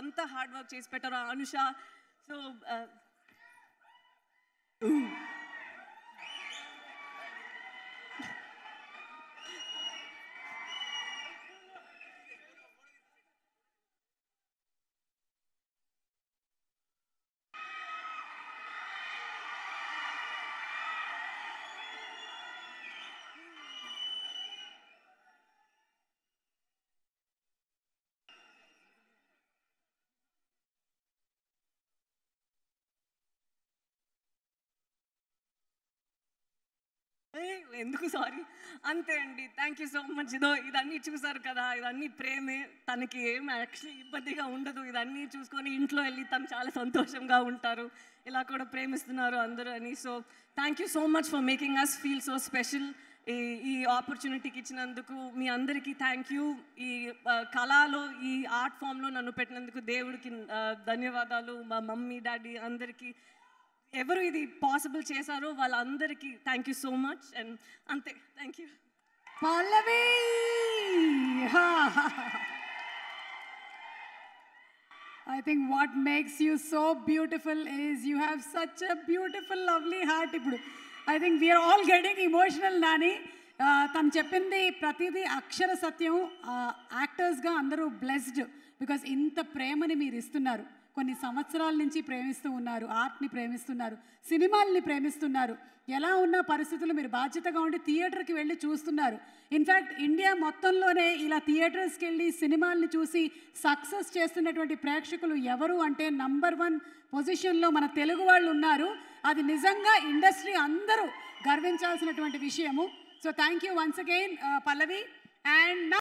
అంత hard work చేసి పెట్టారు అనుష సో ఎందుకు సారీ అంతే అండి థ్యాంక్ యూ సో మచ్ ఇదో ఇదన్నీ చూసారు కదా ఇదన్నీ ప్రేమే తనకి ఏం యాక్చువల్లీ ఇబ్బందిగా ఉండదు ఇదన్నీ చూసుకొని ఇంట్లో వెళ్ళి తను చాలా సంతోషంగా ఉంటారు ఇలా కూడా ప్రేమిస్తున్నారు అందరూ అని so thank you so much for making us feel so special ఈ ఈ ఆపర్చునిటీకి ఇచ్చినందుకు మీ అందరికీ థ్యాంక్ యూ ఈ కళలో ఈ ఆర్ట్ ఫామ్లో నన్ను పెట్టినందుకు దేవుడికి ధన్యవాదాలు మా మమ్మీ డాడీ అందరికీ ఎవరు ఇది పాసిబుల్ చేశారో వాళ్ళందరికీ thank you so much and అంతే thank you Pallavi I think what makes you so beautiful is you have such a beautiful, lovely heart. I think we are all getting emotional, Nani. తను చెప్పింది ప్రతిదీ అక్షర సత్యం యాక్టర్స్గా అందరూ blessed because ఇంత ప్రేమని మీరు ఇస్తున్నారు కొన్ని సంవత్సరాల నుంచి ప్రేమిస్తూ ఉన్నారు ఆర్ట్ని ప్రేమిస్తున్నారు సినిమాల్ని ప్రేమిస్తున్నారు ఎలా ఉన్న పరిస్థితులు మీరు బాధ్యతగా ఉండి థియేటర్కి వెళ్ళి చూస్తున్నారు ఇన్ఫ్యాక్ట్ ఇండియా మొత్తంలోనే ఇలా థియేటర్స్కి వెళ్ళి సినిమాల్ని చూసి సక్సెస్ చేస్తున్నటువంటి ప్రేక్షకులు ఎవరు అంటే నంబర్ వన్ పొజిషన్లో మన తెలుగు వాళ్ళు ఉన్నారు అది నిజంగా ఇండస్ట్రీ అందరూ గర్వించాల్సినటువంటి విషయము so thank you once again Pallavi and